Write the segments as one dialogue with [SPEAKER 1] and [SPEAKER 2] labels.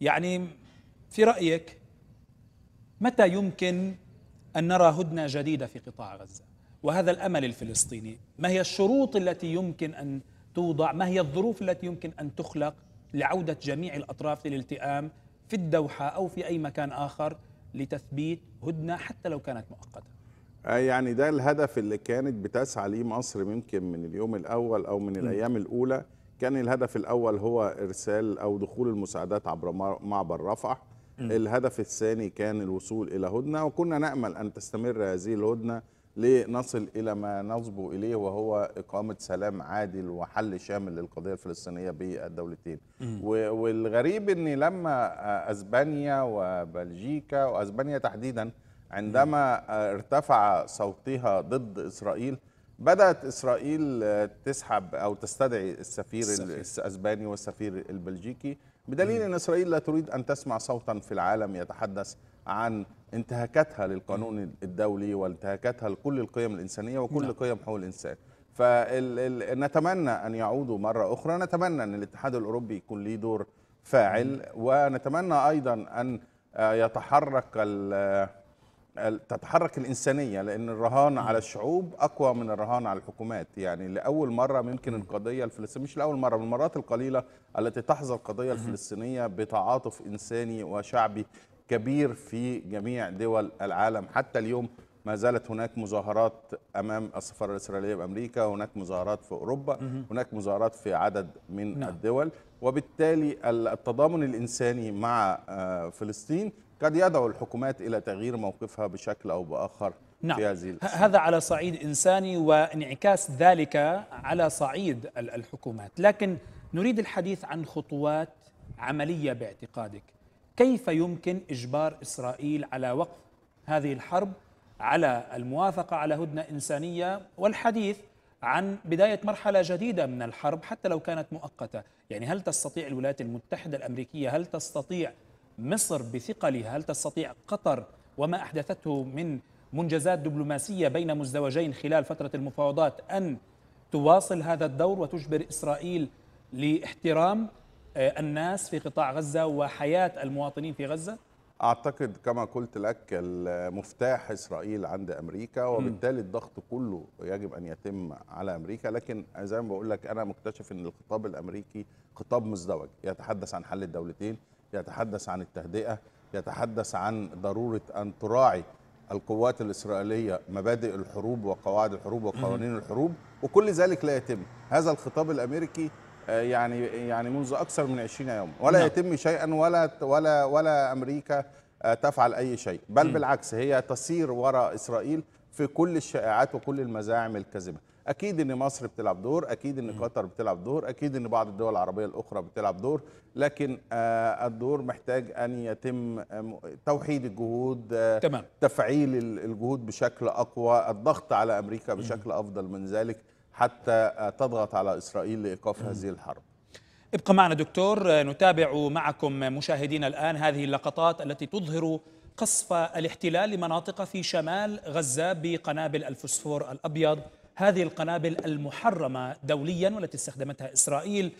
[SPEAKER 1] يعني في رايك متى يمكن ان نرى هدنه جديده في قطاع غزه وهذا الامل الفلسطيني ما هي الشروط التي يمكن ان توضع ما هي الظروف التي يمكن ان تخلق لعوده جميع الاطراف للالتئام في الدوحه او في اي مكان اخر لتثبيت هدنه حتى لو كانت مؤقته
[SPEAKER 2] آه، يعني ده الهدف اللي كانت بتسعى ليه مصر ممكن من اليوم الاول او من الايام الاولى كان الهدف الاول هو ارسال او دخول المساعدات عبر معبر رفح الهدف الثاني كان الوصول الى هدنه وكنا نامل ان تستمر هذه الهدنه لنصل الى ما نصبو اليه وهو اقامه سلام عادل وحل شامل للقضيه الفلسطينيه بالدولتين والغريب ان لما اسبانيا وبلجيكا واسبانيا تحديدا عندما ارتفع صوتها ضد اسرائيل بدأت إسرائيل تسحب أو تستدعي السفير, السفير. الأسباني والسفير البلجيكي بدليل أن إسرائيل لا تريد أن تسمع صوتا في العالم يتحدث عن انتهاكاتها للقانون الدولي وانتهاكاتها لكل القيم الإنسانية وكل نعم. قيم حقوق الإنسان فنتمنى أن يعودوا مرة أخرى نتمنى أن الاتحاد الأوروبي يكون له دور فاعل ونتمنى أيضا أن يتحرك تتحرك الإنسانية لأن الرهان على الشعوب أقوى من الرهان على الحكومات يعني لأول مرة ممكن القضية الفلسطينية مش لأول مرة من المرات القليلة التي تحظى القضية الفلسطينية بتعاطف إنساني وشعبي كبير في جميع دول العالم حتى اليوم ما زالت هناك مظاهرات امام السفاره الاسرائيليه بامريكا، هناك مظاهرات في اوروبا، هناك مظاهرات في عدد من نعم. الدول، وبالتالي التضامن الانساني مع آه، فلسطين قد يدعو الحكومات إلى تغيير موقفها بشكل أو بآخر نعم. في هذه
[SPEAKER 1] هذا على صعيد إنساني وانعكاس ذلك على صعيد الحكومات لكن نريد الحديث عن خطوات عملية باعتقادك كيف يمكن إجبار إسرائيل على وقف هذه الحرب على الموافقة على هدنة إنسانية والحديث عن بداية مرحلة جديدة من الحرب حتى لو كانت مؤقتة يعني هل تستطيع الولايات المتحدة الأمريكية هل تستطيع مصر بثقلها هل تستطيع قطر وما أحدثته من منجزات دبلوماسية بين مزدوجين خلال فترة المفاوضات أن تواصل هذا الدور وتجبر إسرائيل لاحترام آه، الناس في قطاع غزة وحياة المواطنين في غزة؟
[SPEAKER 2] أعتقد كما قلت لك المفتاح إسرائيل عند أمريكا وبالتالي الضغط كله يجب أن يتم على أمريكا لكن زي ما بقول لك أنا مكتشف أن الخطاب الأمريكي خطاب مزدوج يتحدث عن حل الدولتين يتحدث عن التهدئة يتحدث عن ضرورة أن تراعي القوات الإسرائيلية مبادئ الحروب وقواعد الحروب وقوانين الحروب وكل ذلك لا يتم هذا الخطاب الأمريكي آه، يعني يعني منذ أكثر من 20 يوم ولا نعم. يتم شيئا ولا ولا ولا أمريكا آه، تفعل أي شيء بل بالعكس هي تسير وراء إسرائيل في كل الشائعات وكل المزاعم الكاذبة اكيد ان مصر بتلعب دور اكيد ان قطر بتلعب دور اكيد ان بعض الدول العربيه الاخرى بتلعب دور لكن آه، الدور محتاج ان يتم توحيد الجهود آه، تمام. تفعيل الجهود بشكل اقوى الضغط على امريكا بشكل افضل من ذلك حتى آه، تضغط على اسرائيل لايقاف هذه الحرب
[SPEAKER 1] ابقى معنا دكتور نتابع معكم مشاهدينا الان هذه اللقطات التي تظهر قصف الاحتلال لمناطق في شمال غزه بقنابل الفسفور الابيض هذه القنابل المحرمة دوليا والتي استخدمتها إسرائيل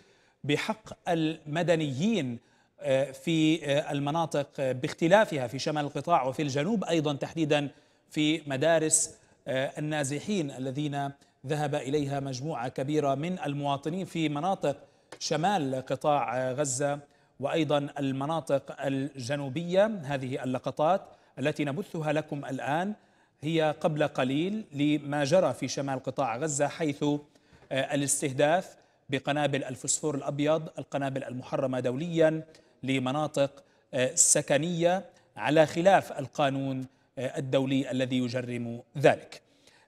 [SPEAKER 1] بحق المدنيين آه، في آه، المناطق آه، باختلافها في شمال القطاع وفي الجنوب أيضا تحديدا في مدارس النازحين الذين ذهب إليها مجموعة كبيرة من المواطنين في مناطق شمال قطاع غزة وأيضا المناطق الجنوبية هذه اللقطات التي نبثها لكم الآن هي قبل قليل لما جرى في شمال قطاع غزة حيث آه، الاستهداف بقنابل الفسفور الأبيض القنابل المحرمة دوليا لمناطق آه، سكنية على خلاف القانون آه، الدولي الذي يجرم ذلك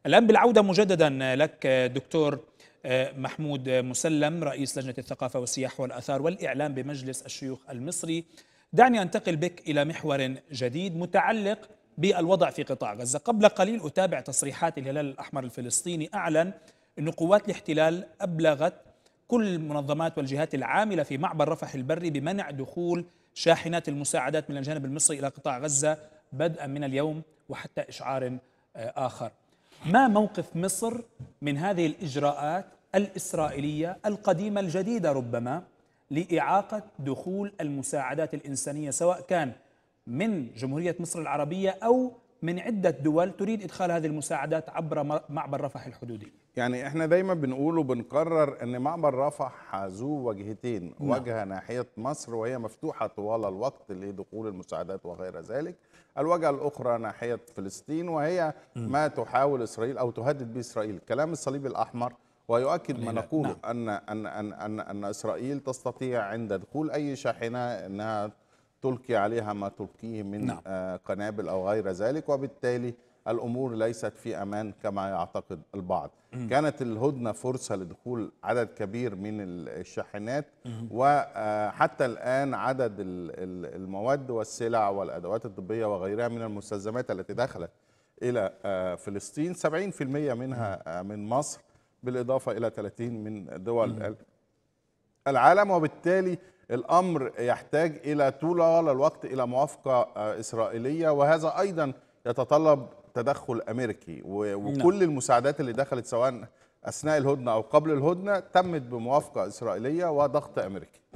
[SPEAKER 1] الآن بالعودة مجددا لك دكتور محمود مسلم رئيس لجنة الثقافة والسياحة والآثار والإعلام بمجلس الشيوخ المصري دعني أنتقل بك إلى محور جديد متعلق بالوضع في قطاع غزة قبل قليل أتابع تصريحات الهلال الأحمر الفلسطيني أعلن أن قوات الاحتلال أبلغت كل المنظمات والجهات العاملة في معبر رفح البري بمنع دخول شاحنات المساعدات من الجانب المصري إلى قطاع غزة بدءا من اليوم وحتى إشعار آخر ما موقف مصر من هذه الإجراءات الإسرائيلية القديمة الجديدة ربما لإعاقة دخول المساعدات الإنسانية سواء كان من جمهورية مصر العربية أو من عدة دول تريد إدخال هذه المساعدات عبر معبر رفح الحدودي
[SPEAKER 2] يعني احنا دايما بنقول وبنقرر ان معبر رفح ذو وجهتين نعم. وجهه ناحيه مصر وهي مفتوحه طوال الوقت لدخول المساعدات وغير ذلك الوجهه الاخرى ناحيه فلسطين وهي ما تحاول اسرائيل او تهدد به اسرائيل كلام الصليب الاحمر ويؤكد ما نقوله نعم. ان ان ان ان ان اسرائيل تستطيع عند دخول اي شاحنه انها تلقي عليها ما تلقيه من نعم. آه، قنابل أو غير ذلك وبالتالي الأمور ليست في أمان كما يعتقد البعض م. كانت الهدنة فرصة لدخول عدد كبير من الشاحنات وحتى آه، الآن عدد المواد والسلع والأدوات الطبية وغيرها من المستلزمات التي دخلت إلى آه، فلسطين 70% منها من مصر بالإضافة إلى 30 من دول م. العالم وبالتالي الأمر يحتاج إلى طول الوقت إلى موافقة آه، إسرائيلية وهذا أيضا يتطلب تدخل أمريكي نعم. وكل المساعدات اللي دخلت سواء أثناء الهدنة أو قبل الهدنة
[SPEAKER 1] تمت بموافقة إسرائيلية وضغط أمريكي